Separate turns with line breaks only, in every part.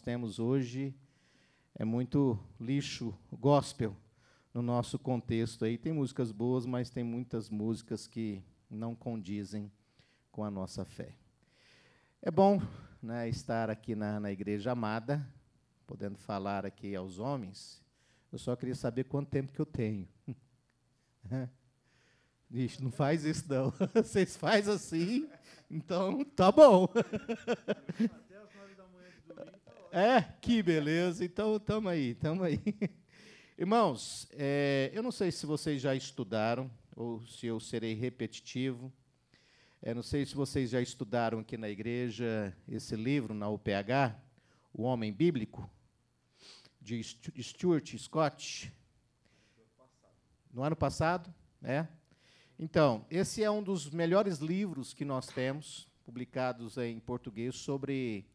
temos hoje é muito lixo gospel no nosso contexto aí. Tem músicas boas, mas tem muitas músicas que não condizem com a nossa fé. É bom né, estar aqui na, na igreja amada, podendo falar aqui aos homens. Eu só queria saber quanto tempo que eu tenho. Ixi, não faz isso não. Vocês faz assim, então tá bom. É, que beleza. Então, estamos aí, estamos aí. Irmãos, é, eu não sei se vocês já estudaram ou se eu serei repetitivo. É, não sei se vocês já estudaram aqui na igreja esse livro na UPH, O Homem Bíblico, de Stuart Scott. No ano passado, né? Então, esse é um dos melhores livros que nós temos, publicados em português, sobre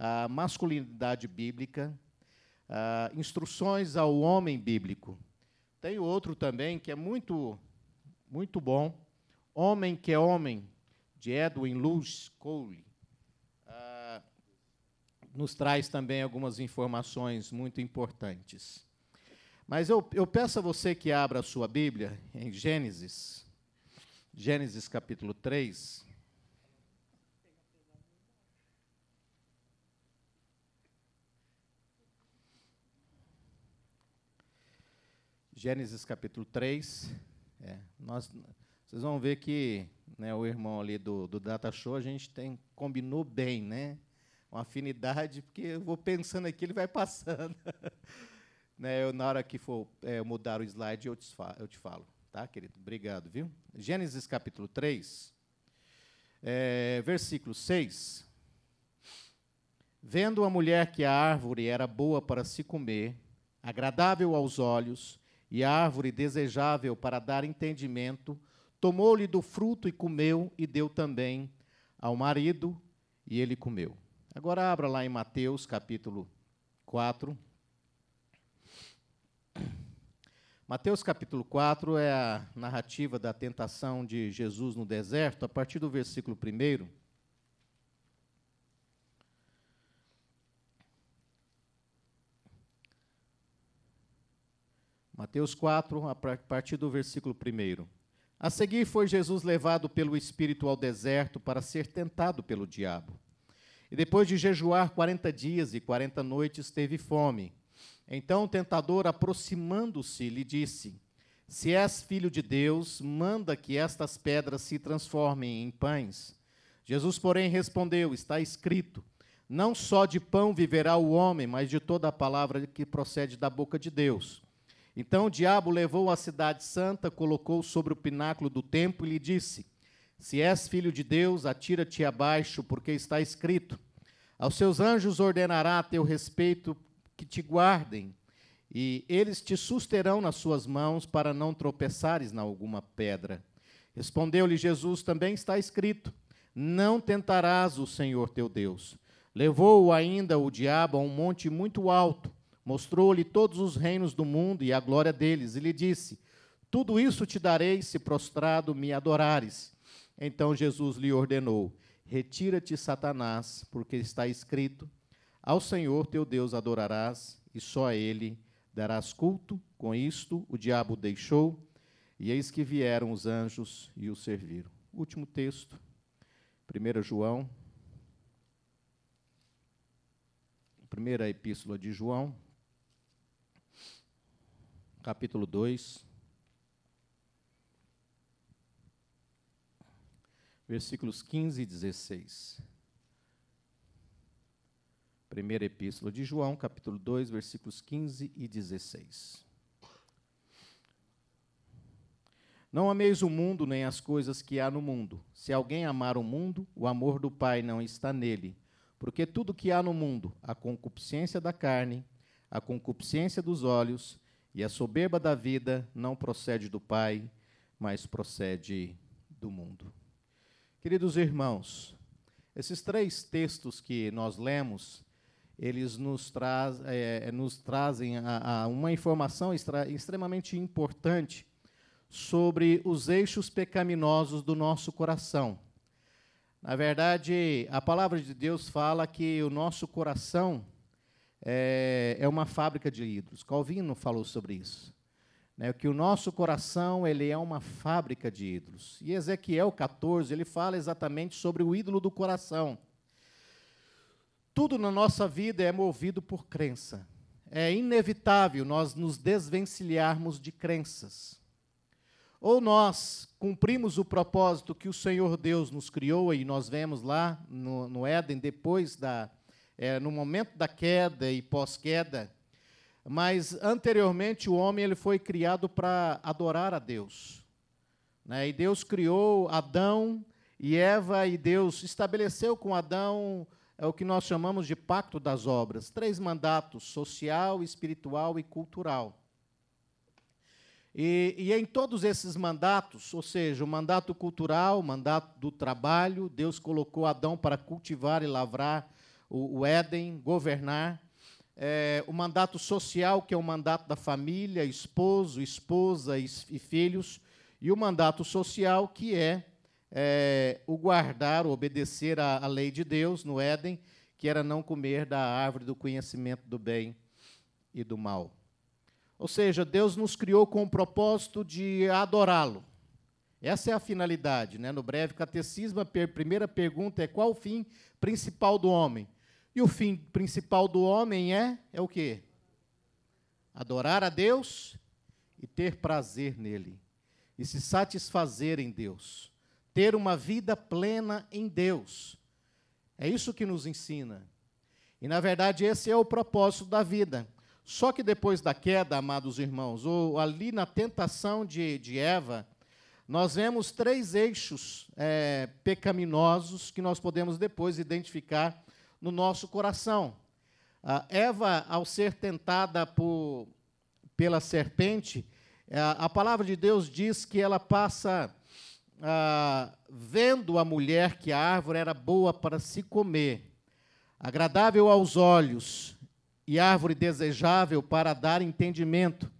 a masculinidade bíblica, a instruções ao homem bíblico. Tem outro também que é muito, muito bom, Homem que é Homem, de Edwin Luz Cole. Ah, nos traz também algumas informações muito importantes. Mas eu, eu peço a você que abra a sua Bíblia em Gênesis, Gênesis capítulo 3. Gênesis capítulo 3. É, nós, vocês vão ver que né, o irmão ali do, do Data Show, a gente tem, combinou bem, né? Uma afinidade, porque eu vou pensando aqui, ele vai passando. né, eu, na hora que for é, mudar o slide, eu te, falo, eu te falo. Tá, querido? Obrigado, viu? Gênesis capítulo 3, é, versículo 6. Vendo a mulher que a árvore era boa para se comer, agradável aos olhos, e árvore desejável para dar entendimento, tomou-lhe do fruto e comeu, e deu também ao marido, e ele comeu. Agora abra lá em Mateus capítulo 4. Mateus capítulo 4 é a narrativa da tentação de Jesus no deserto, a partir do versículo 1. Mateus 4, a partir do versículo 1. A seguir foi Jesus levado pelo Espírito ao deserto para ser tentado pelo diabo. E depois de jejuar 40 dias e 40 noites, teve fome. Então o tentador, aproximando-se, lhe disse: Se és filho de Deus, manda que estas pedras se transformem em pães. Jesus, porém, respondeu: Está escrito: Não só de pão viverá o homem, mas de toda a palavra que procede da boca de Deus. Então o diabo levou a cidade santa, colocou sobre o pináculo do templo e lhe disse: Se és filho de Deus, atira-te abaixo, porque está escrito: Aos seus anjos ordenará a teu respeito que te guardem, e eles te susterão nas suas mãos para não tropeçares na alguma pedra. Respondeu-lhe Jesus: Também está escrito: Não tentarás o Senhor teu Deus. Levou-o ainda o diabo a um monte muito alto Mostrou-lhe todos os reinos do mundo e a glória deles, e lhe disse: Tudo isso te darei se prostrado me adorares. Então Jesus lhe ordenou: Retira-te, Satanás, porque está escrito: Ao Senhor teu Deus adorarás, e só a ele darás culto. Com isto o diabo o deixou, e eis que vieram os anjos e o serviram. Último texto, 1 João, primeira epístola de João, capítulo 2, versículos 15 e 16. Primeira Epístola de João, capítulo 2, versículos 15 e 16. Não ameis o mundo nem as coisas que há no mundo. Se alguém amar o mundo, o amor do Pai não está nele. Porque tudo que há no mundo, a concupiscência da carne, a concupiscência dos olhos e a soberba da vida não procede do Pai, mas procede do mundo. Queridos irmãos, esses três textos que nós lemos, eles nos, é, é, nos trazem a, a uma informação extremamente importante sobre os eixos pecaminosos do nosso coração. Na verdade, a palavra de Deus fala que o nosso coração é, é uma fábrica de ídolos. Calvino falou sobre isso. Né, que o nosso coração ele é uma fábrica de ídolos. E Ezequiel 14 ele fala exatamente sobre o ídolo do coração. Tudo na nossa vida é movido por crença. É inevitável nós nos desvencilharmos de crenças. Ou nós cumprimos o propósito que o Senhor Deus nos criou, e nós vemos lá no, no Éden, depois da, é, no momento da queda e pós-queda, mas anteriormente o homem ele foi criado para adorar a Deus. Né? E Deus criou Adão e Eva, e Deus estabeleceu com Adão é o que nós chamamos de pacto das obras, três mandatos: social, espiritual e cultural. E, e, em todos esses mandatos, ou seja, o mandato cultural, o mandato do trabalho, Deus colocou Adão para cultivar e lavrar o, o Éden, governar. É, o mandato social, que é o mandato da família, esposo, esposa e, e filhos. E o mandato social, que é, é o guardar, o obedecer à, à lei de Deus no Éden, que era não comer da árvore do conhecimento do bem e do mal. Ou seja, Deus nos criou com o propósito de adorá-lo. Essa é a finalidade. Né? No breve catecismo, a primeira pergunta é qual o fim principal do homem? E o fim principal do homem é, é o quê? Adorar a Deus e ter prazer nele. E se satisfazer em Deus. Ter uma vida plena em Deus. É isso que nos ensina. E na verdade, esse é o propósito da vida. Só que depois da queda, amados irmãos, ou ali na tentação de, de Eva, nós vemos três eixos é, pecaminosos que nós podemos depois identificar no nosso coração. Ah, Eva, ao ser tentada por, pela serpente, eh, a, palavra de Deus diz que ela passa ah, vendo a mulher que a árvore era boa para se comer, agradável aos olhos e árvore desejável para dar entendimento.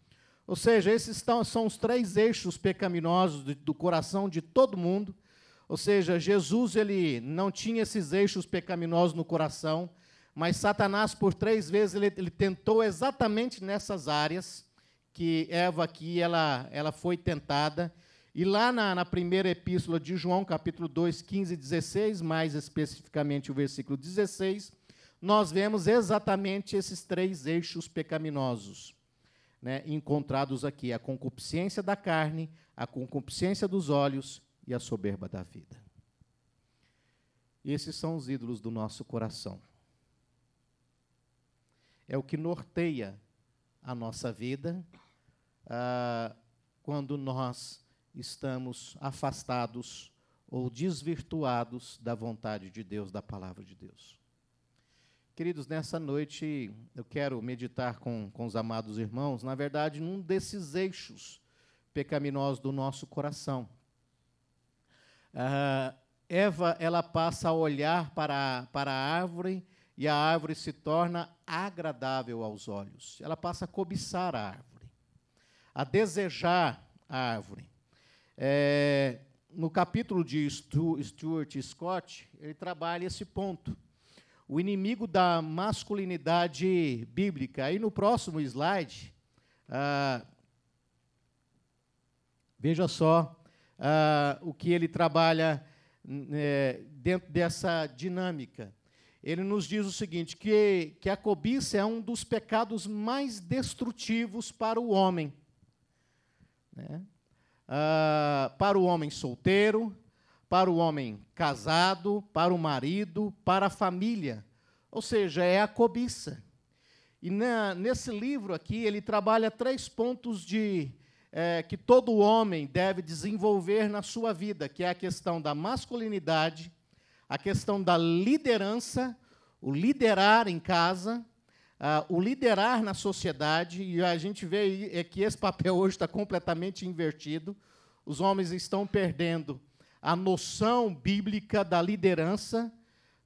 Ou seja, esses são os três eixos pecaminosos do coração de todo mundo ou seja, Jesus ele não tinha esses eixos pecaminosos no coração, mas Satanás por três vezes ele, ele tentou exatamente nessas áreas que Eva aqui ela, ela foi tentada. E lá na, na, primeira epístola de João, capítulo 2, 15 e 16, mais especificamente o versículo 16, nós vemos exatamente esses três eixos pecaminosos né, encontrados aqui: a concupiscência da carne, a concupiscência dos olhos e a soberba da vida. Esses são os ídolos do nosso coração. É o que norteia a nossa vida ah, quando nós estamos afastados ou desvirtuados da vontade de Deus, da palavra de Deus. Queridos, nessa noite eu quero meditar com, com os amados irmãos, na verdade, num desses eixos pecaminosos do nosso coração. Uh, Eva ela passa a olhar para, para a árvore e a árvore se torna agradável aos olhos. Ela passa a cobiçar a árvore, a desejar a árvore. É, no capítulo de Stuart Scott, ele trabalha esse ponto. O inimigo da masculinidade bíblica. Aí no próximo slide, uh, veja só ah, o que ele trabalha é, dentro dessa dinâmica. Ele nos diz o seguinte: que, que a cobiça é um dos pecados mais destrutivos para o homem. Né? Ah, para o homem solteiro, para o homem casado, para o marido, para a família. Ou seja, é a cobiça. E na, nesse livro aqui, ele trabalha três pontos de, é, que todo homem deve desenvolver na sua vida, que é a questão da masculinidade, a questão da liderança, o liderar em casa, Uh, o liderar na sociedade, e a gente vê é que esse papel hoje está completamente invertido. Os homens estão perdendo a noção bíblica da liderança,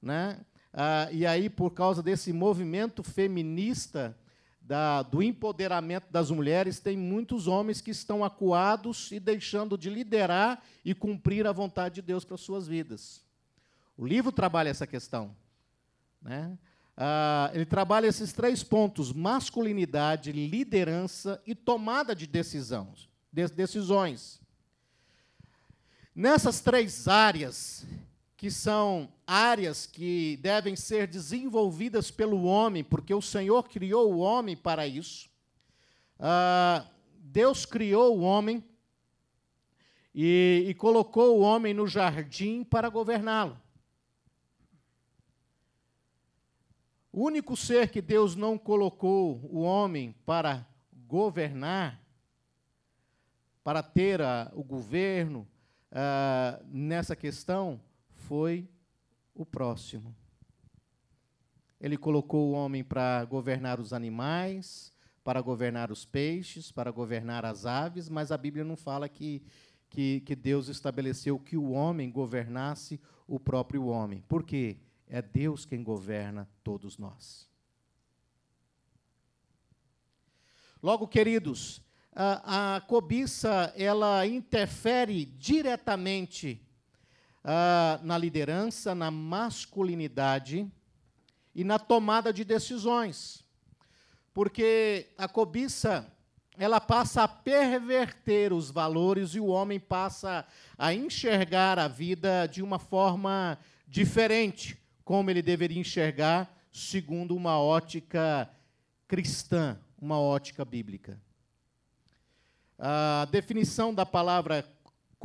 né? Uh, e aí, por causa desse movimento feminista, da, do empoderamento das mulheres, tem muitos homens que estão acuados e deixando de liderar e cumprir a vontade de Deus para suas vidas. O livro trabalha essa questão. Né? Ah, ele trabalha esses três pontos: masculinidade, liderança e tomada de decisões. De decisões. Nessas três áreas, que são áreas que devem ser desenvolvidas pelo homem, porque o Senhor criou o homem para isso. Ah, Deus criou o homem e, e colocou o homem no jardim para governá-lo. O único ser que Deus não colocou o homem para governar, para ter a, ah, o governo ah, nessa questão, foi o próximo. Ele colocou o homem para governar os animais, para governar os peixes, para governar as aves, mas a Bíblia não fala que, que, que Deus estabeleceu que o homem governasse o próprio homem. Por quê? É Deus quem governa todos nós. Logo, queridos, a, a cobiça ela interfere diretamente ah, na liderança, na masculinidade e na tomada de decisões. Porque a cobiça ela passa a perverter os valores e o homem passa a enxergar a vida de uma forma diferente, como ele deveria enxergar, segundo uma ótica cristã, uma ótica bíblica. A definição da palavra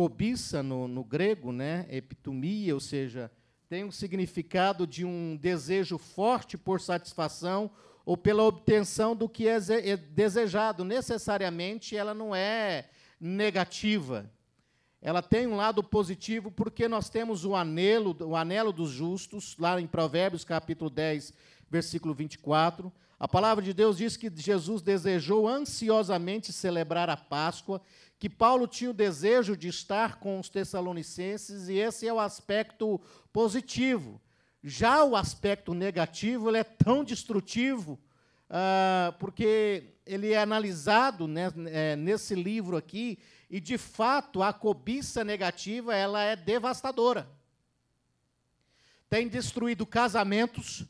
cobiça no, no grego, né, epitomia, ou seja, tem o significado de um desejo forte por satisfação ou pela obtenção do que é, é desejado. Necessariamente ela não é negativa. Ela tem um lado positivo porque nós temos o anelo, o anelo dos justos, lá em Provérbios capítulo 10, versículo 24. A palavra de Deus diz que Jesus desejou ansiosamente celebrar a Páscoa que Paulo tinha o desejo de estar com os Tessalonicenses, e esse é o aspecto positivo. Já o aspecto negativo ele é tão destrutivo, ah, porque ele é analisado né, é, nesse livro aqui, e de fato a cobiça negativa ela é devastadora. Tem destruído casamentos,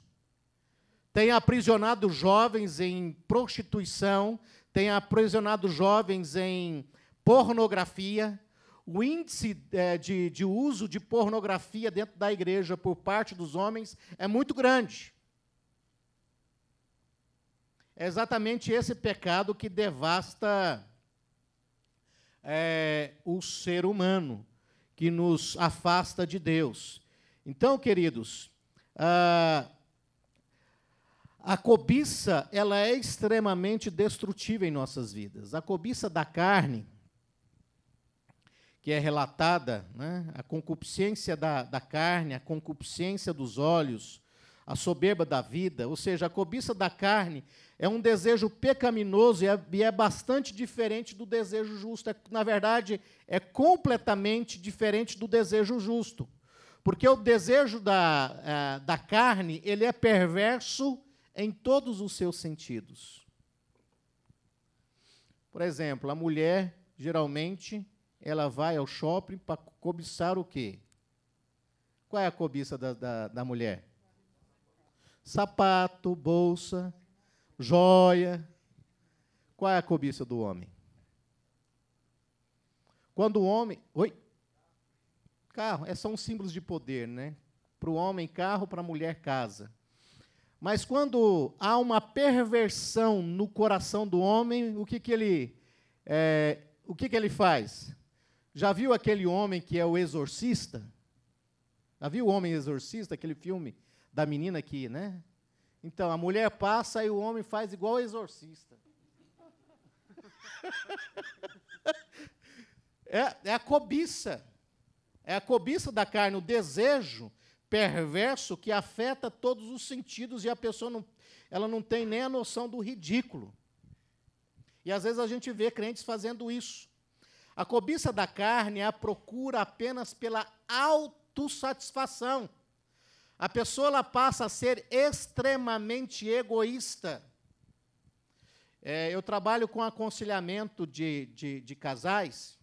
tem aprisionado jovens em prostituição, tem aprisionado jovens em pornografia, o índice é, de, de uso de pornografia dentro da igreja por parte dos homens é muito grande. É exatamente esse pecado que devasta é, o ser humano, que nos afasta de Deus. Então, queridos, a, ah, a cobiça ela é extremamente destrutiva em nossas vidas. A cobiça da carne que é relatada, né? a concupiscência da, da carne, a concupiscência dos olhos, a soberba da vida, ou seja, a cobiça da carne é um desejo pecaminoso e é, e é bastante diferente do desejo justo. É, na verdade, é completamente diferente do desejo justo. Porque o desejo da, eh, da carne ele é perverso em todos os seus sentidos. Por exemplo, a mulher geralmente ela vai ao shopping para cobiçar o quê? Qual é a cobiça da, da, da mulher? Sapato, bolsa, joia. Qual é a cobiça do homem? Quando o homem. Oi? Carro, é, são símbolos de poder, né? Para o homem, carro, para a mulher, casa. Mas quando há uma perversão no coração do homem, o que, que ele é, o que, que ele faz? Já viu aquele homem que é o exorcista? Já viu o homem exorcista, aquele filme da menina aqui, né? Então, a mulher passa e o homem faz igual o exorcista. É, é a cobiça. É a cobiça da carne, o desejo perverso que afeta todos os sentidos e a pessoa não, ela não tem nem a noção do ridículo. E às vezes a gente vê crentes fazendo isso. A cobiça da carne é a procura apenas pela autossatisfação. A pessoa passa a ser extremamente egoísta. É, eu trabalho com aconselhamento de, de, de casais,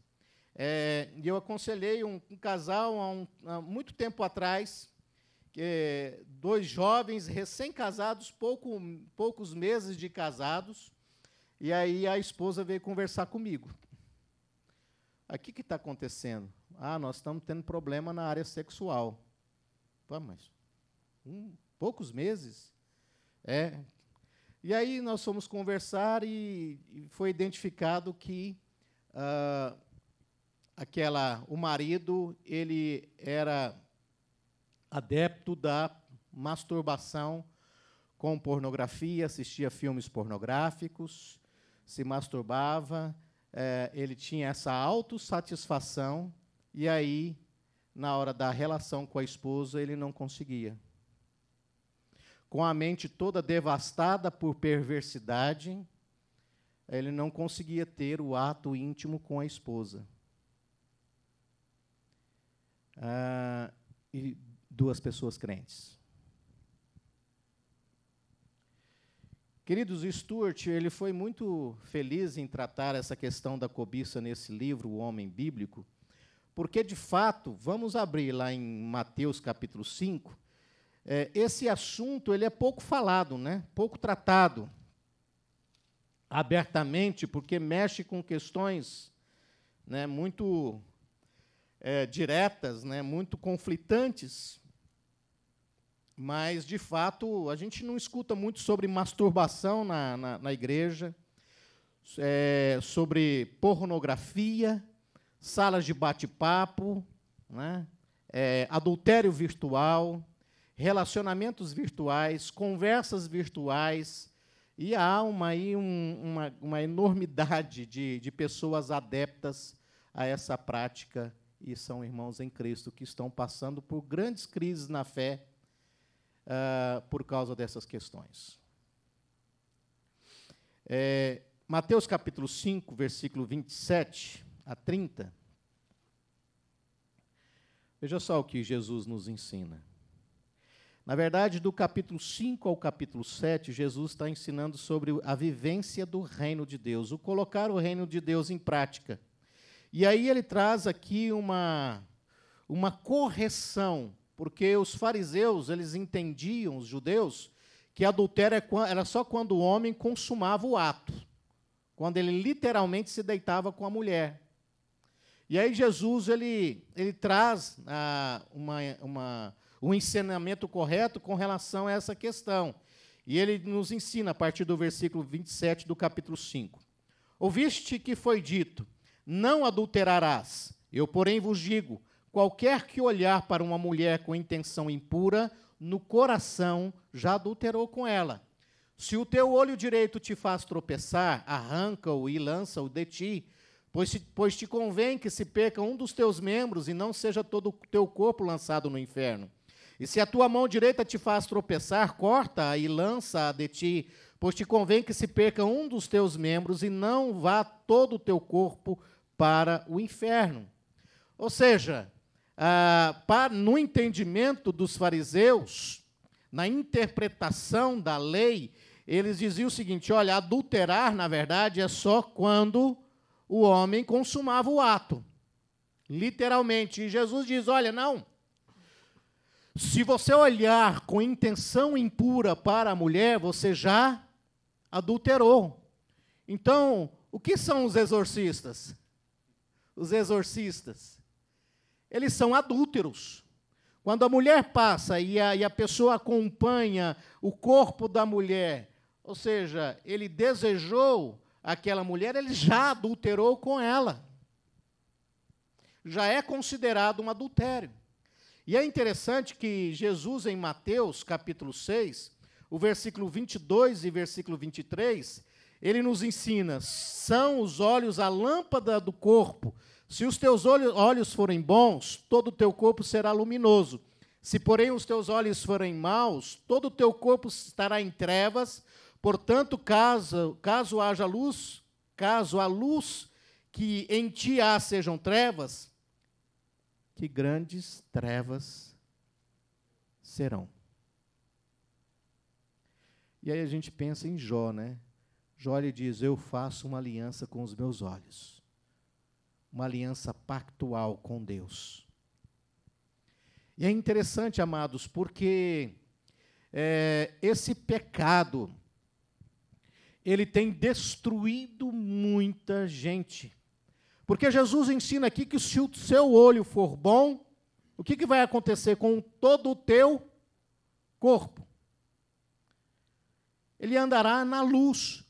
é, e eu aconselhei um, um casal há, um, há, muito tempo atrás, que, é, dois jovens recém-casados, pouco, poucos meses de casados, e aí a esposa veio conversar comigo. Aqui que está acontecendo? Ah, nós estamos tendo problema na área sexual. Pô, mas um, poucos meses? É. E aí nós fomos conversar e, e foi identificado que ah, aquela, o marido ele era adepto da masturbação com pornografia, assistia filmes pornográficos, se masturbava é, ele tinha essa autossatisfação, e aí, na hora da relação com a esposa, ele não conseguia. Com a mente toda devastada por perversidade, ele não conseguia ter o ato íntimo com a esposa. Ah, e duas pessoas crentes. Queridos, Stuart, ele foi muito feliz em tratar essa questão da cobiça nesse livro, O Homem Bíblico, porque, de fato, vamos abrir lá em Mateus capítulo 5, é, esse assunto ele é pouco falado, né? pouco tratado abertamente, porque mexe com questões né, muito é, diretas, né, muito conflitantes. Mas, de fato, a gente não escuta muito sobre masturbação na, na, na igreja, é, sobre pornografia, salas de bate-papo, né? é, adultério virtual, relacionamentos virtuais, conversas virtuais. E há uma, aí, um, uma, uma enormidade de, de pessoas adeptas a essa prática e são irmãos em Cristo que estão passando por grandes crises na fé uh, por causa dessas questões. É, Mateus capítulo 5, versículo 27 a 30. Veja só o que Jesus nos ensina. Na verdade, do capítulo 5 ao capítulo 7, Jesus está ensinando sobre a vivência do reino de Deus, o colocar o reino de Deus em prática. E aí ele traz aqui uma, uma correção porque os fariseus, eles entendiam, os judeus, que adultério é era só quando o homem consumava o ato, quando ele literalmente se deitava com a mulher. E aí Jesus ele, ele traz ah, uma, uma, um ensinamento correto com relação a essa questão. E ele nos ensina a partir do versículo 27 do capítulo 5. Ouviste que foi dito: Não adulterarás. Eu, porém, vos digo: Qualquer que olhar para uma mulher com intenção impura, no coração já adulterou com ela. Se o teu olho direito te faz tropeçar, arranca-o e lança-o de ti, pois, pois te convém que se perca um dos teus membros e não seja todo o teu corpo lançado no inferno. E se a tua mão direita te faz tropeçar, corta-a e lança-a de ti, pois te convém que se perca um dos teus membros e não vá todo o teu corpo para o inferno. Ou seja, ah, para, no entendimento dos fariseus, na interpretação da lei, eles diziam o seguinte: olha, adulterar, na verdade, é só quando o homem consumava o ato. Literalmente. E Jesus diz: olha, não. Se você olhar com intenção impura para a mulher, você já adulterou. Então, o que são os exorcistas? Os exorcistas eles são adúlteros. Quando a mulher passa e a, e a pessoa acompanha o corpo da mulher, ou seja, ele desejou aquela mulher, ele já adulterou com ela. Já é considerado um adultério. E é interessante que Jesus, em Mateus capítulo 6, o versículo 22 e versículo 23, ele nos ensina: são os olhos a lâmpada do corpo. Se os teus olhos forem bons, todo o teu corpo será luminoso. Se, porém, os teus olhos forem maus, todo o teu corpo estará em trevas. Portanto, caso, caso haja luz, caso a luz que em ti há sejam trevas, que grandes trevas serão. E aí a gente pensa em Jó, né? Jó lhe diz: Eu faço uma aliança com os meus olhos uma aliança pactual com Deus. E é interessante, amados, porque é, esse pecado ele tem destruído muita gente. Porque Jesus ensina aqui que se o seu olho for bom, o que, que vai acontecer com todo o teu corpo? Ele andará na luz.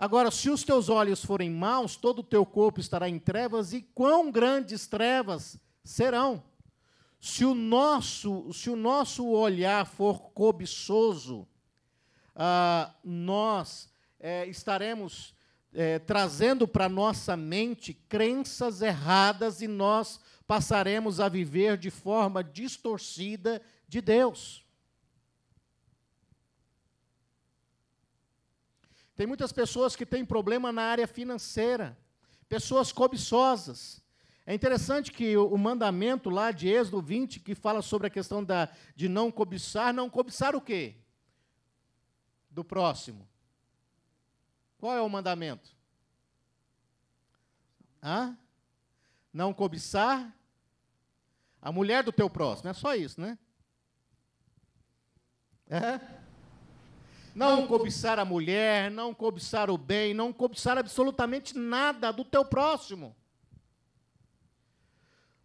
Agora, se os teus olhos forem maus, todo o teu corpo estará em trevas, e quão grandes trevas serão. Se o nosso, se o nosso olhar for cobiçoso, ah, nós é, estaremos é, trazendo para nossa mente crenças erradas e nós passaremos a viver de forma distorcida de Deus. Tem muitas pessoas que têm problema na área financeira, pessoas cobiçosas. É interessante que o mandamento lá de Êxodo 20, que fala sobre a questão da, de não cobiçar, não cobiçar o quê? Do próximo. Qual é o mandamento? Hã? Não cobiçar a mulher do teu próximo. É só isso, né? É? não cobiçar a mulher, não cobiçar o bem, não cobiçar absolutamente nada do teu próximo.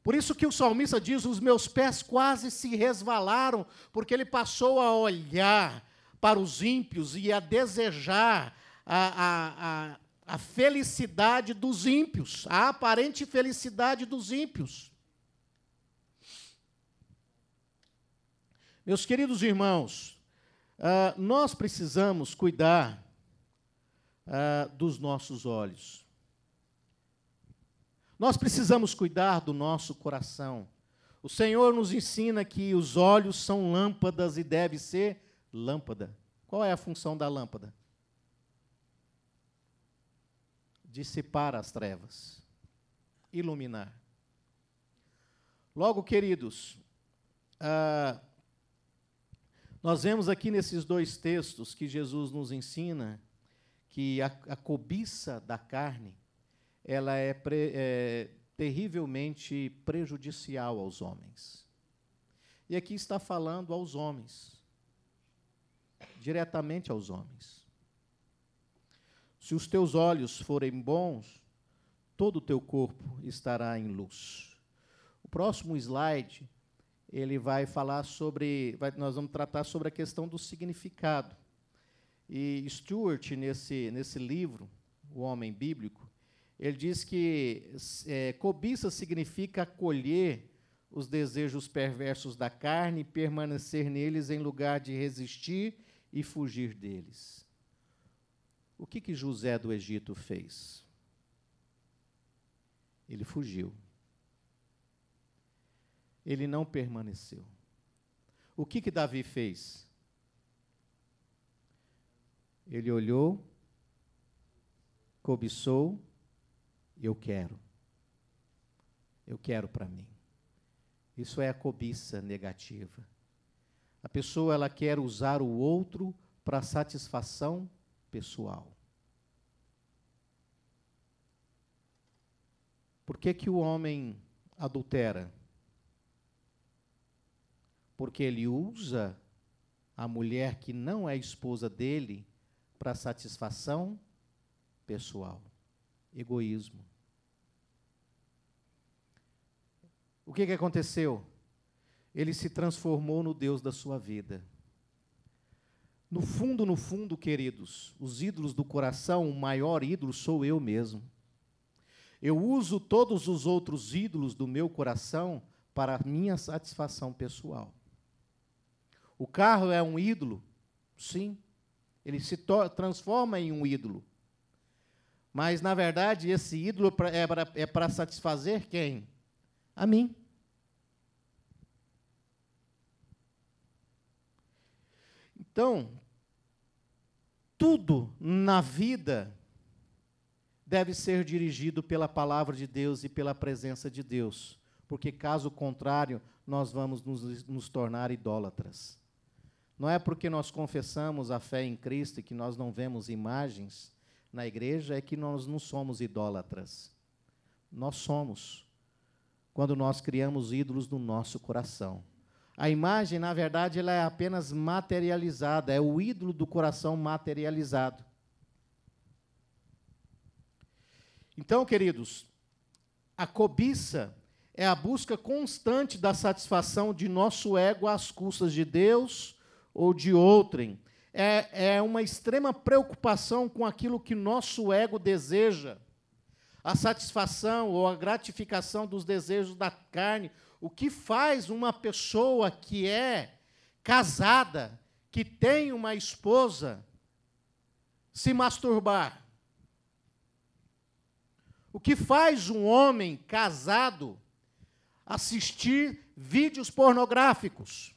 Por isso que o salmista diz: os meus pés quase se resvalaram, porque ele passou a olhar para os ímpios e a desejar a, a, a, a felicidade dos ímpios, a aparente felicidade dos ímpios. Meus queridos irmãos, ah, nós precisamos cuidar uh, dos nossos olhos. Nós precisamos cuidar do nosso coração. O Senhor nos ensina que os olhos são lâmpadas e deve ser lâmpada. Qual é a função da lâmpada? Dissipar as trevas, iluminar. Logo, queridos, uh, nós vemos aqui nesses dois textos que Jesus nos ensina que a, a cobiça da carne ela é, pre, é terrivelmente prejudicial aos homens. E aqui está falando aos homens, diretamente aos homens. Se os teus olhos forem bons, todo o teu corpo estará em luz. O próximo slide ele vai falar sobre, vai, nós vamos tratar sobre a questão do significado. E Stuart, nesse, nesse livro, O Homem Bíblico, ele diz que é, cobiça significa acolher os desejos perversos da carne e permanecer neles em lugar de resistir e fugir deles. O que, que José do Egito fez? Ele fugiu ele não permaneceu. O que que Davi fez? Ele olhou, cobiçou, eu quero. Eu quero para mim. Isso é a cobiça negativa. A pessoa ela quer usar o outro para satisfação pessoal. Por que que o homem adultera? porque ele usa a mulher que não é esposa dele para satisfação pessoal. Egoísmo. O que, que aconteceu? Ele se transformou no Deus da sua vida. No fundo, no fundo, queridos, os ídolos do coração, o maior ídolo sou eu mesmo. Eu uso todos os outros ídolos do meu coração para minha satisfação pessoal. O carro é um ídolo? Sim. Ele se transforma em um ídolo. Mas, na verdade, esse ídolo é para é satisfazer quem? A mim. Então, tudo na vida deve ser dirigido pela palavra de Deus e pela presença de Deus, porque caso contrário, nós vamos nos, nos tornar idólatras. Não é porque nós confessamos a fé em Cristo e que nós não vemos imagens na igreja é que nós não somos idólatras. Nós somos. Quando nós criamos ídolos no nosso coração. A imagem, na verdade, ela é apenas materializada, é o ídolo do coração materializado. Então, queridos, a cobiça é a busca constante da satisfação de nosso ego às custas de Deus, ou de outrem. É, é uma extrema preocupação com aquilo que nosso ego deseja. A satisfação ou a gratificação dos desejos da carne. O que faz uma pessoa que é casada, que tem uma esposa, se masturbar? O que faz um homem casado assistir vídeos pornográficos?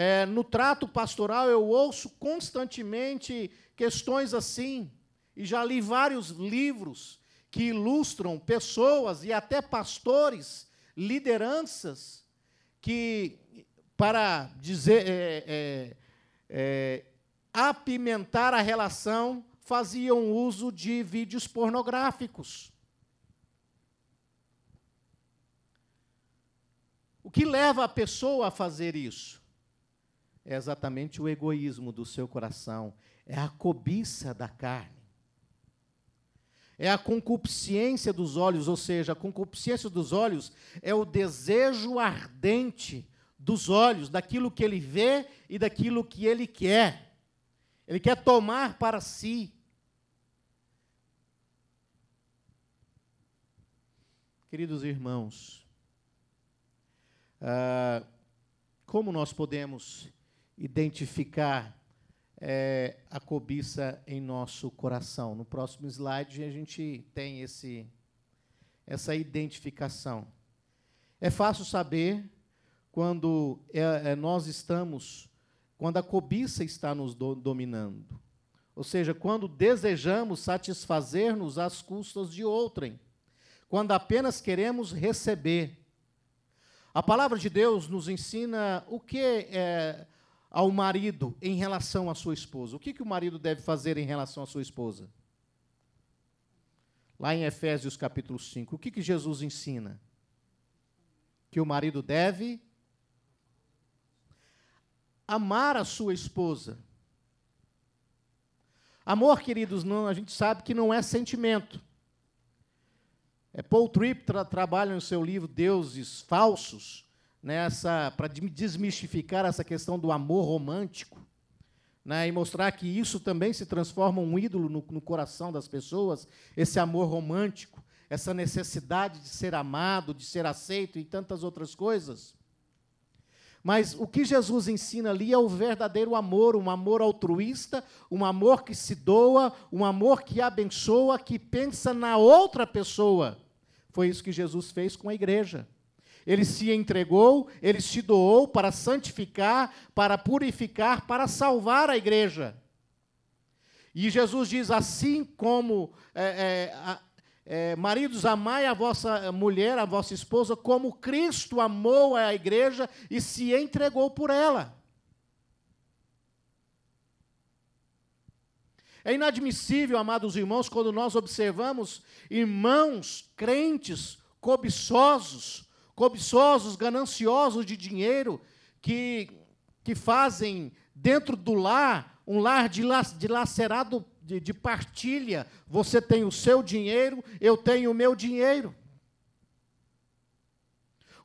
É, no trato pastoral, eu ouço constantemente questões assim, e já li vários livros que ilustram pessoas e até pastores, lideranças, que, para dizer, é, é, é apimentar a relação, faziam uso de vídeos pornográficos. O que leva a pessoa a fazer isso? é exatamente o egoísmo do seu coração, é a cobiça da carne, é a concupiscência dos olhos, ou seja, a concupiscência dos olhos é o desejo ardente dos olhos, daquilo que ele vê e daquilo que ele quer. Ele quer tomar para si. Queridos irmãos, ah, como nós podemos identificar é, a cobiça em nosso coração. No próximo slide a gente tem esse, essa identificação. É fácil saber quando é, é, nós estamos, quando a cobiça está nos do, dominando. Ou seja, quando desejamos satisfazer-nos às custas de outrem, quando apenas queremos receber. A palavra de Deus nos ensina o que é ao marido em relação à sua esposa. O que, que o marido deve fazer em relação à sua esposa? Lá em Efésios capítulo 5, o que, que Jesus ensina? Que o marido deve amar a sua esposa. Amor, queridos, não, a gente sabe que não é sentimento. É Paul Tripp tra trabalha no seu livro Deuses Falsos, nessa né, para desmistificar essa questão do amor romântico né, e mostrar que isso também se transforma um ídolo no, no coração das pessoas, esse amor romântico, essa necessidade de ser amado, de ser aceito e tantas outras coisas. Mas o que Jesus ensina ali é o verdadeiro amor, um amor altruísta, um amor que se doa, um amor que abençoa, que pensa na outra pessoa. Foi isso que Jesus fez com a igreja. Ele se entregou, ele se doou para santificar, para purificar, para salvar a igreja. E Jesus diz: assim como é, é, é, maridos, amai a vossa mulher, a vossa esposa, como Cristo amou a igreja e se entregou por ela. É inadmissível, amados irmãos, quando nós observamos irmãos crentes cobiçosos, cobiçosos, gananciosos de dinheiro, que, que fazem dentro do lar um lar dilacerado de, de partilha. Você tem o seu dinheiro, eu tenho o meu dinheiro.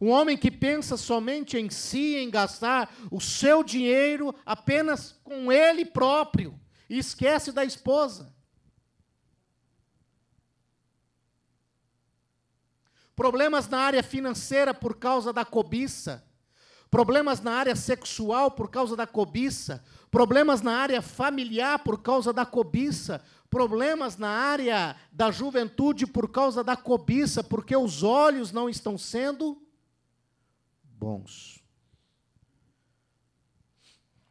Um homem que pensa somente em si, em gastar o seu dinheiro apenas com ele próprio e esquece da esposa. problemas na área financeira por causa da cobiça, problemas na área sexual por causa da cobiça, problemas na área familiar por causa da cobiça, problemas na área da juventude por causa da cobiça, porque os olhos não estão sendo bons.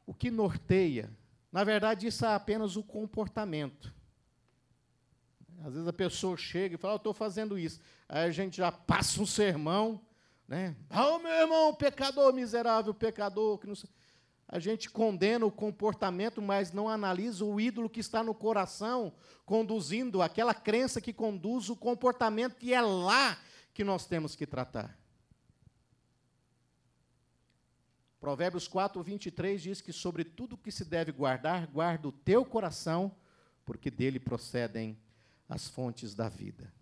O que norteia, na verdade, isso é apenas o comportamento. Às vezes a pessoa chega e fala, oh, ah, estou fazendo isso. Aí a gente já passa um sermão, né? Ah, oh, meu irmão, pecador miserável, pecador, que não sei. A gente condena o comportamento, mas não analisa o ídolo que está no coração, conduzindo aquela crença que conduz o comportamento, e é lá que nós temos que tratar. Provérbios 4, 23 diz que sobre tudo que se deve guardar, guarda o teu coração, porque dele procedem as fontes da vida.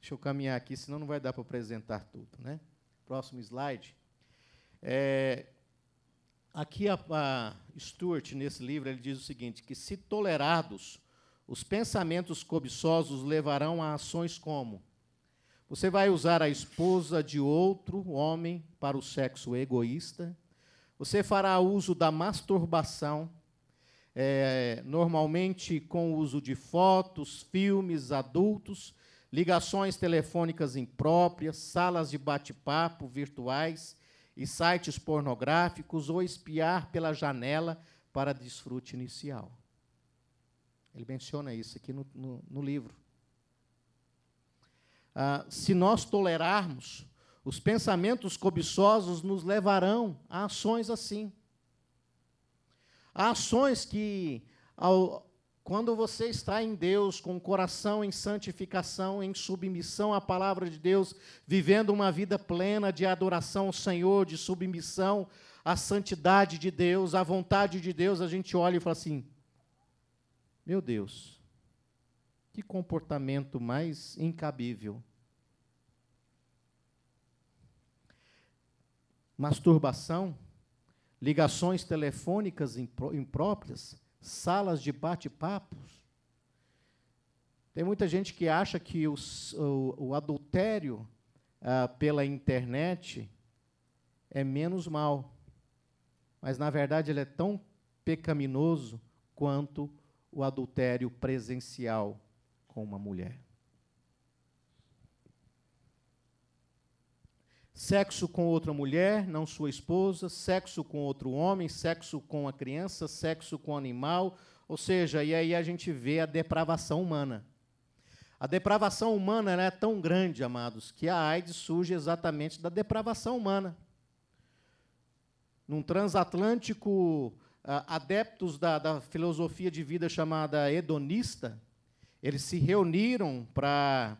Deixa eu caminhar aqui, senão não vai dar para apresentar tudo. Né? Próximo slide. É, aqui a, a Stuart, nesse livro, ele diz o seguinte, que se tolerados, os pensamentos cobiçosos levarão a ações como você vai usar a esposa de outro homem para o sexo egoísta, você fará uso da masturbação é, normalmente com o uso de fotos, filmes adultos, ligações telefônicas impróprias, salas de bate-papo virtuais e sites pornográficos ou espiar pela janela para desfrute inicial. Ele menciona isso aqui no, no, no livro. Ah, se nós tolerarmos, os pensamentos cobiçosos nos levarão a ações assim. Há ações que, ao, quando você está em Deus, com o coração em santificação, em submissão à palavra de Deus, vivendo uma vida plena de adoração ao Senhor, de submissão à santidade de Deus, à vontade de Deus, a gente olha e fala assim: Meu Deus, que comportamento mais incabível. Masturbação ligações telefônicas impróprias, salas de bate-papos. Tem muita gente que acha que o, o, adultério ah, pela internet é menos mal, mas na verdade ele é tão pecaminoso quanto o adultério presencial com uma mulher. Sexo com outra mulher, não sua esposa, sexo com outro homem, sexo com a criança, sexo com o animal, ou seja, e aí a gente vê a depravação humana. A depravação humana é tão grande, amados, que a AIDS surge exatamente da depravação humana. Num transatlântico, ah, adeptos da, da filosofia de vida chamada hedonista, eles se reuniram para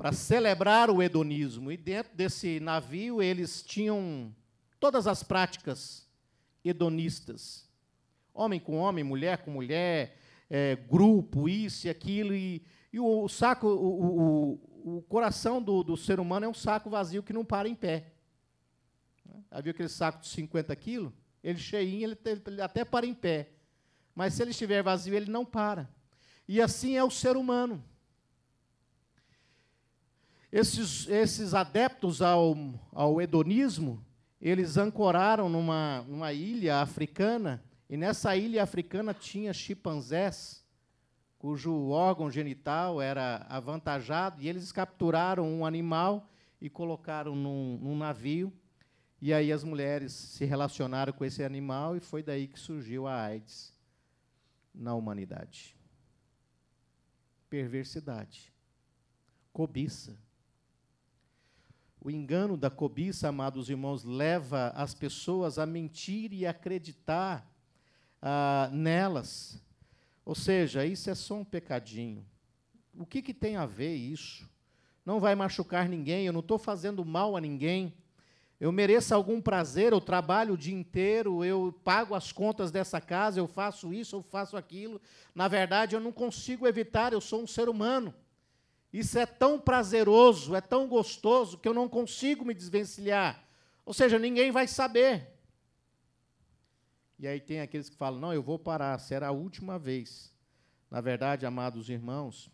para celebrar o hedonismo. E dentro desse navio eles tinham todas as práticas hedonistas: homem com homem, mulher com mulher, é, grupo, isso e aquilo. E, e o, saco, o, o, o coração do, do, ser humano é um saco vazio que não para em pé. Havia né? aquele saco de 50 quilos, ele cheinho, ele, ele até para em pé. Mas se ele estiver vazio, ele não para. E assim é o ser humano. Esses, esses adeptos ao, ao hedonismo, eles ancoraram numa, numa ilha africana, e nessa ilha africana tinha chimpanzés, cujo órgão genital era avantajado, e eles capturaram um animal e colocaram num, num navio, e aí as mulheres se relacionaram com esse animal, e foi daí que surgiu a AIDS na humanidade. Perversidade, cobiça, o engano da cobiça, amados irmãos, leva as pessoas a mentir e acreditar ah, nelas. Ou seja, isso é só um pecadinho. O que, que tem a ver isso? Não vai machucar ninguém, eu não estou fazendo mal a ninguém. Eu mereço algum prazer, eu trabalho o dia inteiro, eu pago as contas dessa casa, eu faço isso, eu faço aquilo. Na verdade, eu não consigo evitar, eu sou um ser humano. Isso é tão prazeroso, é tão gostoso que eu não consigo me desvencilhar. Ou seja, ninguém vai saber. E aí tem aqueles que falam: não, eu vou parar, será a última vez. Na verdade, amados irmãos,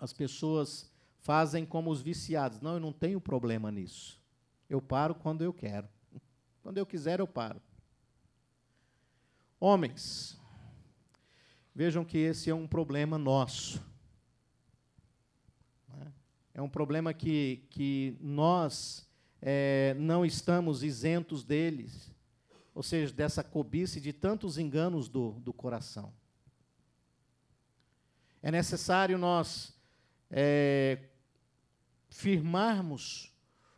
as pessoas fazem como os viciados: não, eu não tenho problema nisso. Eu paro quando eu quero. Quando eu quiser, eu paro. Homens, vejam que esse é um problema nosso é um problema que, que nós é, não estamos isentos deles, ou seja, dessa cobiça e de tantos enganos do, do coração. É necessário nós é, firmarmos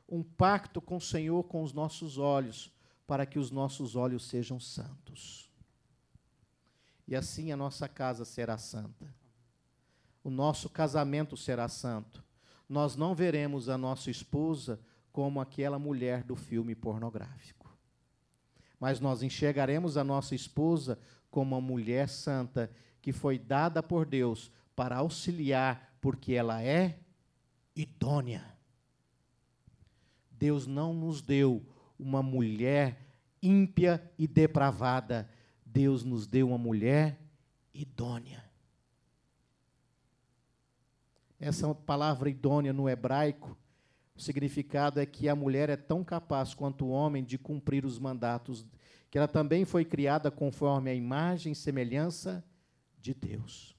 um pacto com o Senhor com os nossos olhos, para que os nossos olhos sejam santos. E assim a nossa casa será santa. O nosso casamento será santo nós não veremos a nossa esposa como aquela mulher do filme pornográfico. Mas nós enxergaremos a nossa esposa como uma mulher santa que foi dada por Deus para auxiliar, porque ela é idônea. Deus não nos deu uma mulher ímpia e depravada. Deus nos deu uma mulher idônea. Essa palavra idônea no hebraico, o significado é que a mulher é tão capaz quanto o homem de cumprir os mandatos, que ela também foi criada conforme a imagem e semelhança de Deus.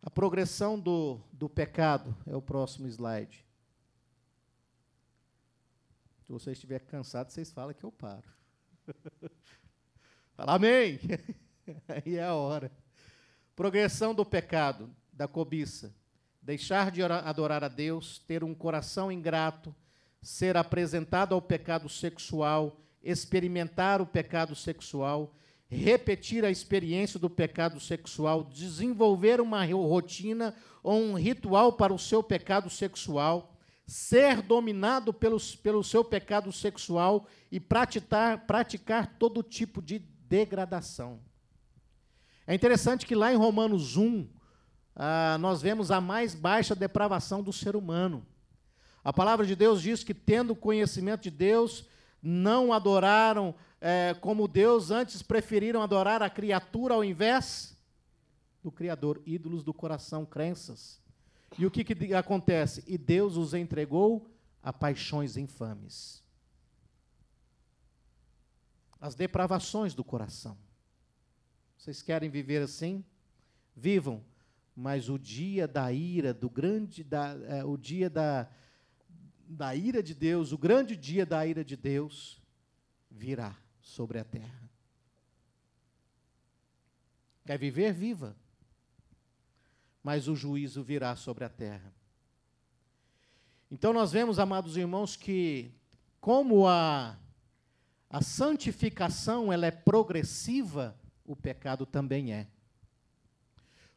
A progressão do, do pecado é o próximo slide. Se você estiver cansado, vocês falam que eu paro. Fala amém! Aí é a hora. Progressão do pecado, da cobiça, deixar de adorar a Deus, ter um coração ingrato, ser apresentado ao pecado sexual, experimentar o pecado sexual, repetir a experiência do pecado sexual, desenvolver uma rotina ou um ritual para o seu pecado sexual, ser dominado pelo pelo seu pecado sexual e praticar, praticar todo tipo de degradação. É interessante que lá em Romanos 1, ah, nós vemos a mais baixa depravação do ser humano. A palavra de Deus diz que, tendo conhecimento de Deus, não adoraram eh, como Deus, antes preferiram adorar a criatura ao invés do Criador, ídolos do coração, crenças. E o que, que acontece? E Deus os entregou a paixões infames. As depravações do coração. Vocês querem viver assim? Vivam, mas o dia da ira, do grande, da, é, o dia da, da ira de Deus, o grande dia da ira de Deus virá sobre a terra. Quer viver? Viva. Mas o juízo virá sobre a terra. Então nós vemos, amados irmãos, que como a, a santificação ela é progressiva, o pecado também é.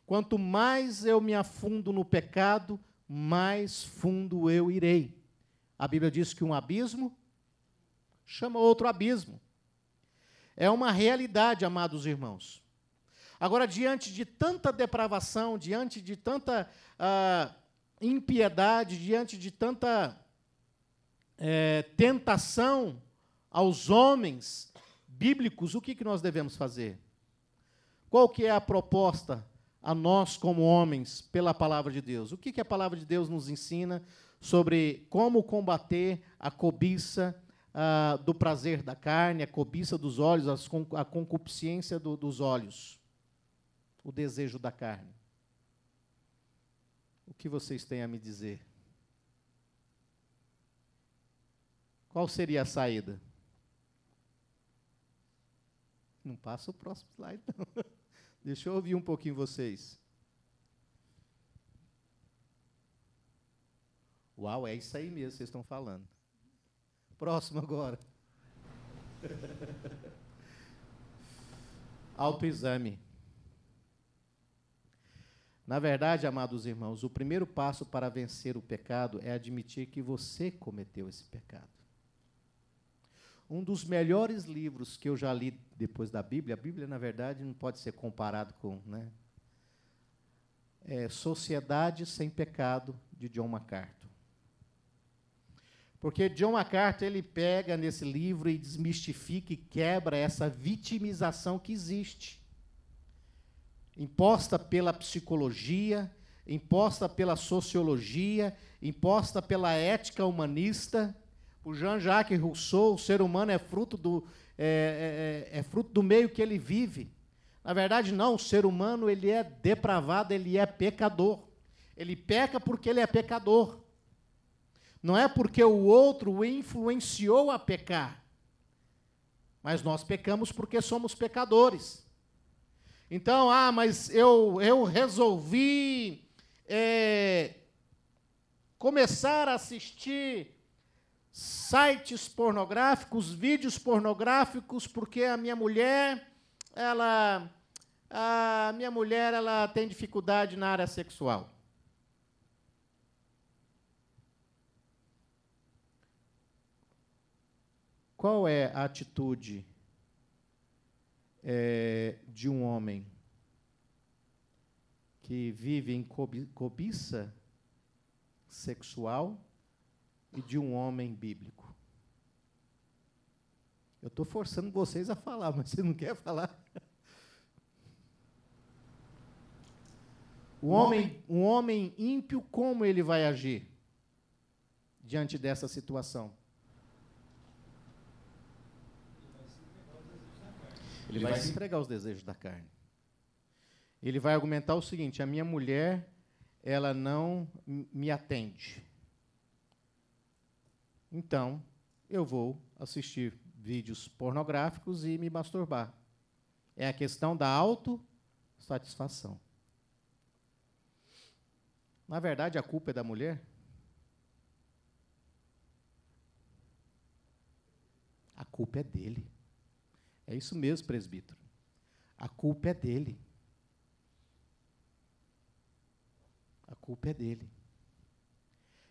Quanto mais eu me afundo no pecado, mais fundo eu irei. A Bíblia diz que um abismo chama outro abismo. É uma realidade, amados irmãos. Agora, diante de tanta depravação, diante de tanta ah, impiedade, diante de tanta eh, tentação aos homens bíblicos, o que, que nós devemos fazer? Qual que é a proposta a nós como homens pela palavra de Deus? O que, que a palavra de Deus nos ensina sobre como combater a cobiça ah, do prazer da carne, a cobiça dos olhos, a concupiscência do, dos olhos, o desejo da carne? O que vocês têm a me dizer? Qual seria a saída? Não passa o próximo slide, não. Deixa eu ouvir um pouquinho vocês. Uau, é isso aí mesmo que vocês estão falando. Próximo agora. Autoexame. Na verdade, amados irmãos, o primeiro passo para vencer o pecado é admitir que você cometeu esse pecado um dos melhores livros que eu já li depois da Bíblia. A Bíblia, na verdade, não pode ser comparado com, né? É Sociedade sem Pecado de John MacArthur. Porque John MacArthur ele pega nesse livro e desmistifica e quebra essa vitimização que existe, imposta pela psicologia, imposta pela sociologia, imposta pela ética humanista por Jean-Jacques Rousseau, o ser humano é fruto, do, é, é, é, é fruto do meio que ele vive. Na verdade, não, o ser humano ele é depravado, ele é pecador. Ele peca porque ele é pecador. Não é porque o outro o influenciou a pecar. Mas nós pecamos porque somos pecadores. Então, ah, mas eu, eu resolvi é, começar a assistir sites pornográficos, vídeos pornográficos, porque a minha mulher, ela a minha mulher, ela tem dificuldade na área sexual. Qual é a atitude é, de um homem que vive em cobiça sexual? e de um homem bíblico. Eu estou forçando vocês a falar, mas você não quer falar? O homem, um homem ímpio, como ele vai agir diante dessa situação? Ele vai se entregar aos desejos da carne. Ele vai argumentar o seguinte: a minha mulher, ela não me atende. Então, eu vou assistir vídeos pornográficos e me masturbar. É a questão da autossatisfação. Na verdade, a culpa é da mulher? A culpa é dele. É isso mesmo, presbítero. A culpa é dele. A culpa é dele.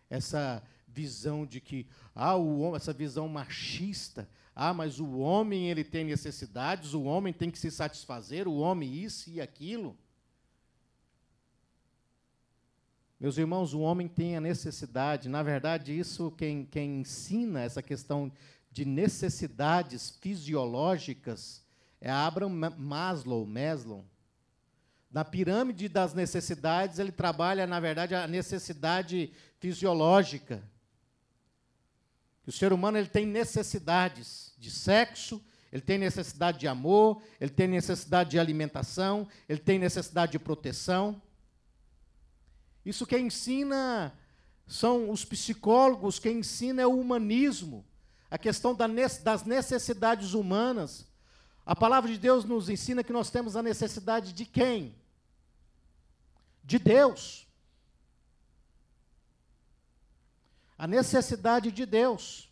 Essa visão de que ah, o, essa visão machista, ah, mas o homem ele tem necessidades, o homem tem que se satisfazer, o homem isso e aquilo. Meus irmãos, o homem tem a necessidade, na verdade, isso quem, quem ensina essa questão de necessidades fisiológicas é Abraham Maslow, Maslow. Na pirâmide das necessidades, ele trabalha, na verdade, a necessidade fisiológica o ser humano ele tem necessidades de sexo, ele tem necessidade de amor, ele tem necessidade de alimentação, ele tem necessidade de proteção. Isso que ensina são os psicólogos, que ensina é o humanismo, a questão das necessidades humanas. A palavra de Deus nos ensina que nós temos a necessidade de quem? De Deus. a necessidade de Deus.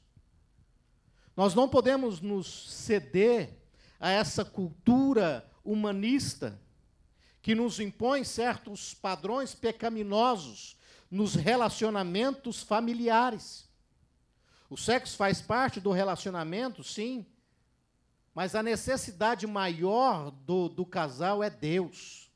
Nós não podemos nos ceder a essa cultura humanista que nos impõe certos padrões pecaminosos nos relacionamentos familiares. O sexo faz parte do relacionamento, sim, mas a necessidade maior do, do casal é Deus.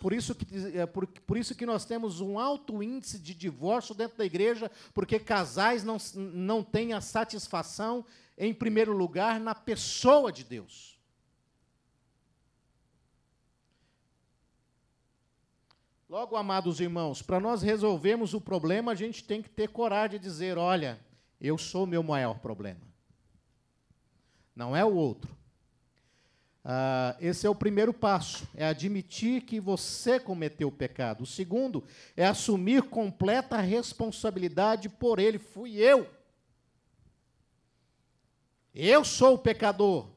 Por isso que, é, por, por isso que nós temos um alto índice de divórcio dentro da igreja, porque casais não, não têm a satisfação, em primeiro lugar, na pessoa de Deus. Logo, amados irmãos, para nós resolvermos o problema, a gente tem que ter coragem de dizer: olha, eu sou o meu maior problema. Não é o outro. Ah, esse é o primeiro passo, é admitir que você cometeu o pecado. O segundo é assumir completa responsabilidade por ele. Fui eu. Eu sou o pecador.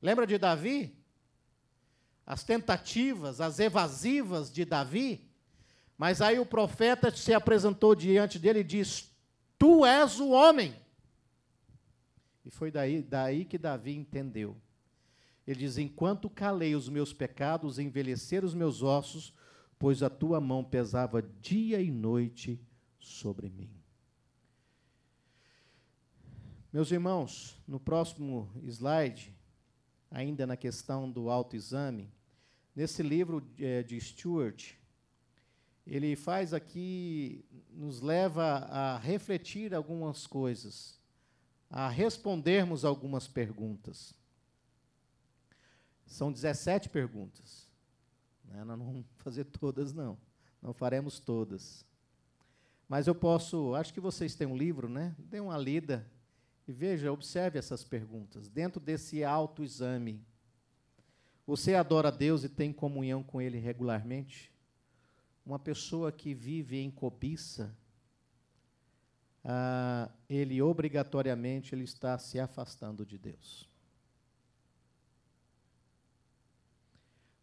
Lembra de Davi? As tentativas, as evasivas de Davi? Mas aí o profeta se apresentou diante dele e diz: Tu és o homem e foi daí, daí que Davi entendeu. Ele diz: Enquanto calei os meus pecados, envelheceram os meus ossos, pois a tua mão pesava dia e noite sobre mim. Meus irmãos, no próximo slide, ainda na questão do autoexame, nesse livro de, é, de Stuart, ele faz aqui, nos leva a refletir algumas coisas a respondermos algumas perguntas. São 17 perguntas. Né? Nós não vamos fazer todas, não. Não faremos todas. Mas eu posso, acho que vocês têm um livro, né? Dê uma lida e veja, observe essas perguntas. Dentro desse autoexame, você adora Deus e tem comunhão com Ele regularmente? Uma pessoa que vive em cobiça ah, ele obrigatoriamente ele está se afastando de Deus.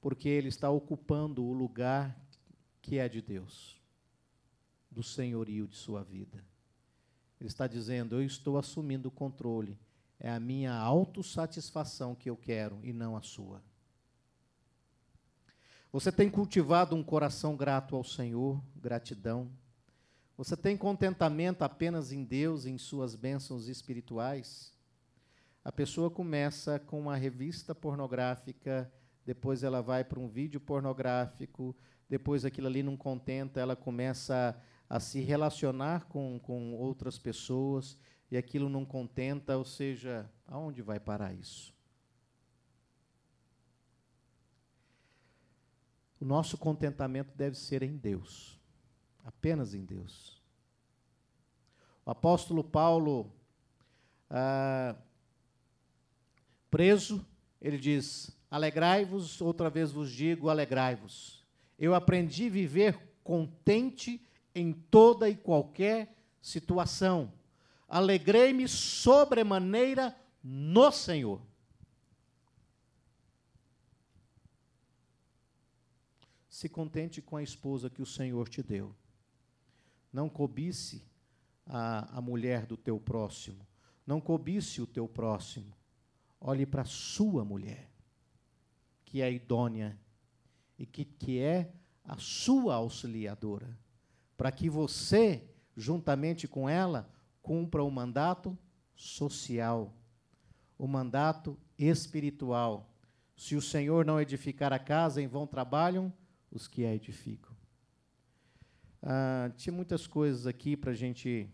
Porque ele está ocupando o lugar que é de Deus, do senhorio de sua vida. Ele está dizendo: Eu estou assumindo o controle, é a minha autossatisfação que eu quero e não a sua. Você tem cultivado um coração grato ao Senhor, gratidão, você tem contentamento apenas em Deus, em suas bênçãos espirituais? A pessoa começa com uma revista pornográfica, depois ela vai para um vídeo pornográfico, depois aquilo ali não contenta, ela começa a, se relacionar com, com outras pessoas e aquilo não contenta, ou seja, aonde vai parar isso? O nosso contentamento deve ser em Deus. Apenas em Deus. O apóstolo Paulo, ah, preso, ele diz: Alegrai-vos, outra vez vos digo, alegrai-vos. Eu aprendi a viver contente em toda e qualquer situação. Alegrei-me sobremaneira no Senhor. Se contente com a esposa que o Senhor te deu. Não cobice a, a mulher do teu próximo. Não cobice o teu próximo. Olhe para a sua mulher, que é idônea e que, que é a sua auxiliadora, para que você, juntamente com ela, cumpra o mandato social, o mandato espiritual. Se o Senhor não edificar a casa, em vão trabalham os que a edificam. Ah, tinha muitas coisas aqui para a gente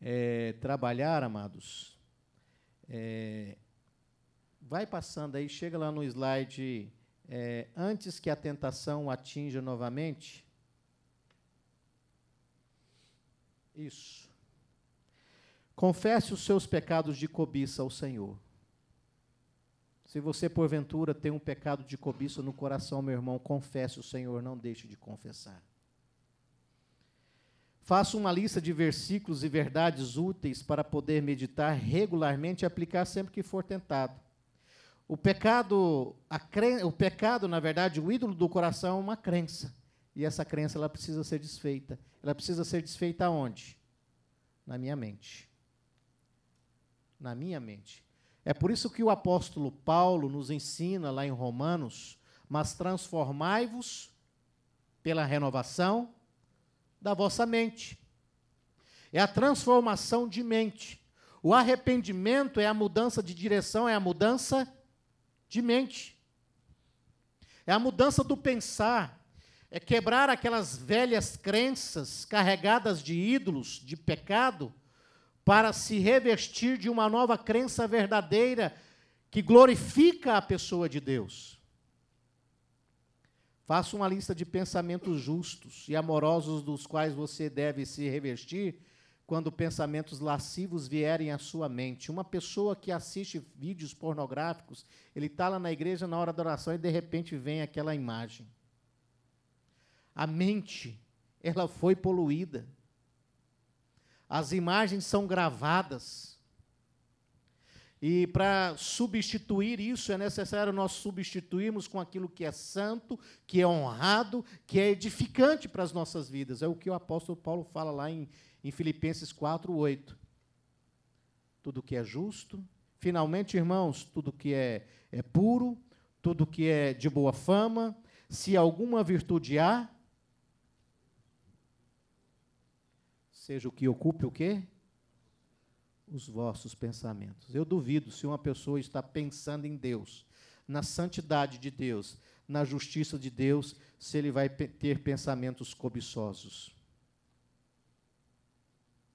é, trabalhar, amados. É, vai passando aí, chega lá no slide é, antes que a tentação atinja novamente. Isso. Confesse os seus pecados de cobiça ao Senhor. Se você, porventura, tem um pecado de cobiça no coração, meu irmão, confesse o Senhor, não deixe de confessar. Faça uma lista de versículos e verdades úteis para poder meditar regularmente e aplicar sempre que for tentado. O pecado, cre... o pecado, na verdade, o ídolo do coração é uma crença. E essa crença ela precisa ser desfeita. Ela precisa ser desfeita onde? Na minha mente. Na minha mente. É por isso que o apóstolo Paulo nos ensina lá em Romanos, mas transformai-vos pela renovação da vossa mente. É a transformação de mente. O arrependimento é a mudança de direção, é a mudança de mente. É a mudança do pensar, é quebrar aquelas velhas crenças carregadas de ídolos, de pecado, para se revestir de uma nova crença verdadeira que glorifica a pessoa de Deus. Faça uma lista de pensamentos justos e amorosos dos quais você deve se revestir quando pensamentos lascivos vierem à sua mente. Uma pessoa que assiste vídeos pornográficos, ele está lá na igreja na hora da oração e de repente vem aquela imagem. A mente, ela foi poluída. As imagens são gravadas. E para substituir isso, é necessário nós substituirmos com aquilo que é santo, que é honrado, que é edificante para as nossas vidas. É o que o apóstolo Paulo fala lá em, em Filipenses 4, 8. Tudo que é justo. Finalmente, irmãos, tudo que é, é puro, tudo que é de boa fama, se alguma virtude há, seja o que ocupe o quê? Os vossos pensamentos. Eu duvido se uma pessoa está pensando em Deus, na santidade de Deus, na justiça de Deus, se ele vai ter pensamentos cobiçosos.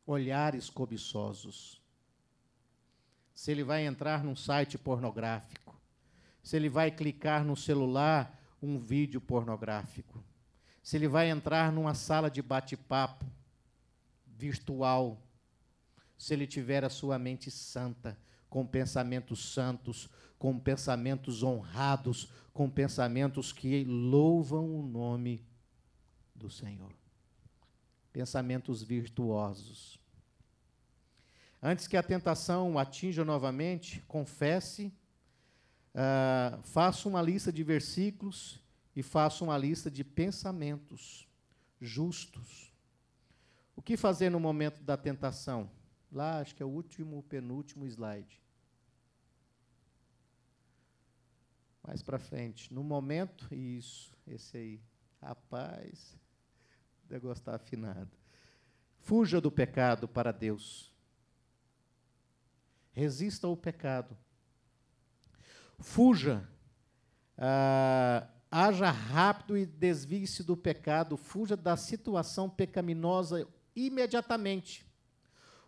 Olhares cobiçosos. Se ele vai entrar num site pornográfico, se ele vai clicar no celular um vídeo pornográfico, se ele vai entrar numa sala de bate-papo virtual, se ele tiver a sua mente santa, com pensamentos santos, com pensamentos honrados, com pensamentos que louvam o nome do Senhor. Pensamentos virtuosos. Antes que a tentação atinja novamente, confesse, uh, faça uma lista de versículos e faça uma lista de pensamentos justos o que fazer no momento da tentação? Lá, acho que é o último, penúltimo slide. Mais para frente. No momento, isso, esse aí. Rapaz, deve gostar afinado. Fuja do pecado para Deus. Resista ao pecado. Fuja. Ah, haja rápido e desvie-se do pecado. Fuja da situação pecaminosa imediatamente.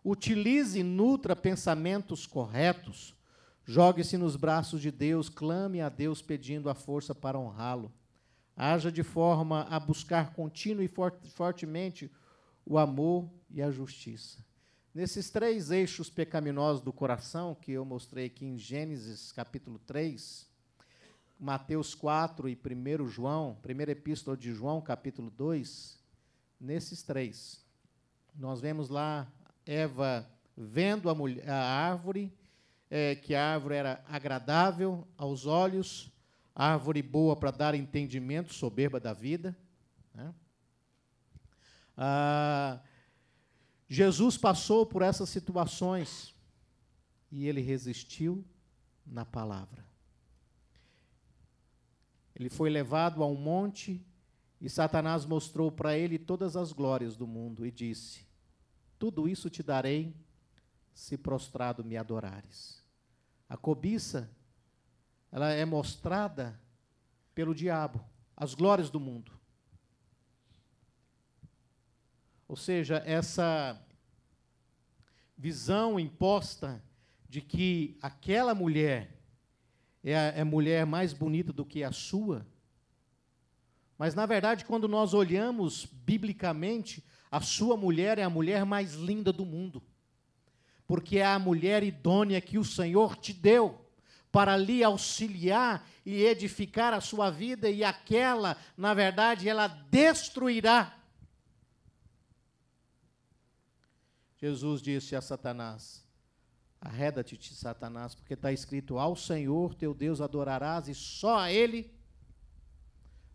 Utilize e nutra pensamentos corretos. Jogue-se nos braços de Deus, clame a Deus pedindo a força para honrá-lo. Haja de forma a buscar contínuo e fortemente o amor e a justiça. Nesses três eixos pecaminosos do coração, que eu mostrei aqui em Gênesis capítulo 3, Mateus 4 e 1 João, primeira epístola de João, capítulo 2, nesses três. Nós vemos lá Eva vendo a, mulher, a árvore, é, que a árvore era agradável aos olhos, árvore boa para dar entendimento, soberba da vida. Né? Ah, Jesus passou por essas situações e ele resistiu na palavra. Ele foi levado a um monte e Satanás mostrou para ele todas as glórias do mundo e disse: tudo isso te darei se prostrado me adorares. A cobiça, ela é mostrada pelo diabo, as glórias do mundo. Ou seja, essa visão imposta de que aquela mulher é a, é mulher mais bonita do que a sua. Mas, na verdade, quando nós olhamos biblicamente, a sua mulher é a mulher mais linda do mundo, porque é a mulher idônea que o Senhor te deu para lhe auxiliar e edificar a sua vida, e aquela, na verdade, ela destruirá. Jesus disse a Satanás: Arreda-te, Satanás, porque está escrito: Ao Senhor teu Deus adorarás e só a Ele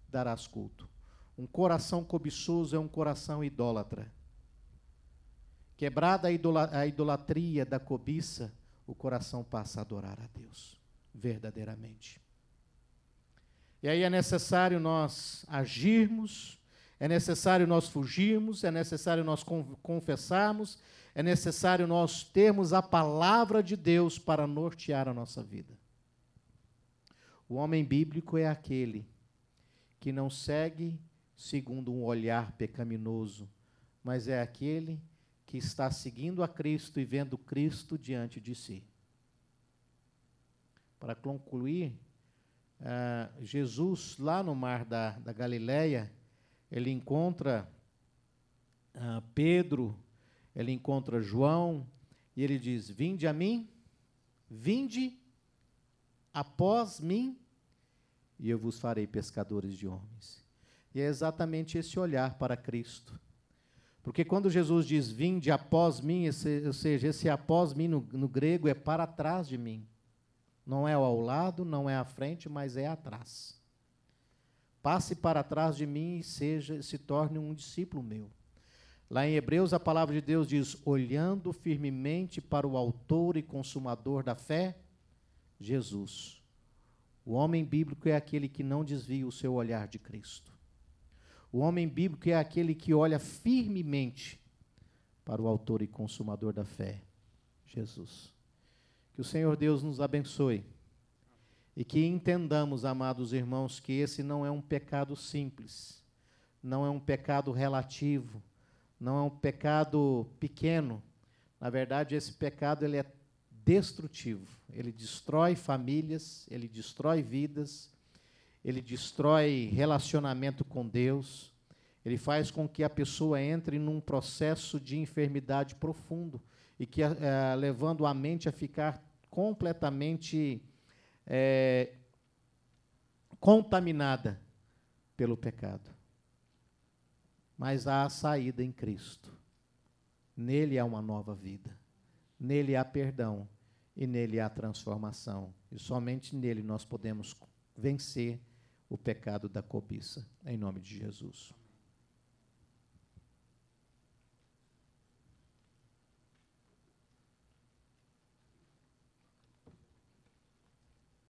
darás culto. Um coração cobiçoso é um coração idólatra. Quebrada a idolatria da cobiça, o coração passa a adorar a Deus, verdadeiramente. E aí é necessário nós agirmos, é necessário nós fugirmos, é necessário nós confessarmos, é necessário nós termos a palavra de Deus para nortear a nossa vida. O homem bíblico é aquele que não segue segundo um olhar pecaminoso, mas é aquele que está seguindo a Cristo e vendo Cristo diante de si. Para concluir, ah, Jesus, lá no mar da, da Galileia, ele encontra ah, Pedro, ele encontra João, e ele diz: Vinde a mim, vinde após mim, e eu vos farei pescadores de homens. E é exatamente esse olhar para Cristo. Porque quando Jesus diz vinde após mim, esse, ou seja, esse após mim no, no grego é para trás de mim. Não é ao lado, não é à frente, mas é atrás. Passe para trás de mim e seja, se torne um discípulo meu. Lá em Hebreus a palavra de Deus diz: olhando firmemente para o autor e consumador da fé, Jesus. O homem bíblico é aquele que não desvia o seu olhar de Cristo. O homem bíblico é aquele que olha firmemente para o autor e consumador da fé, Jesus. Que o Senhor Deus nos abençoe e que entendamos, amados irmãos, que esse não é um pecado simples, não é um pecado relativo, não é um pecado pequeno. Na verdade, esse pecado ele é destrutivo. Ele destrói famílias, ele destrói vidas, ele destrói relacionamento com Deus, ele faz com que a pessoa entre num processo de enfermidade profundo e que é, levando a mente a ficar completamente é, contaminada pelo pecado. Mas há a saída em Cristo. Nele há uma nova vida. Nele há perdão e nele há transformação. E somente nele nós podemos vencer o pecado da cobiça. Em nome de Jesus.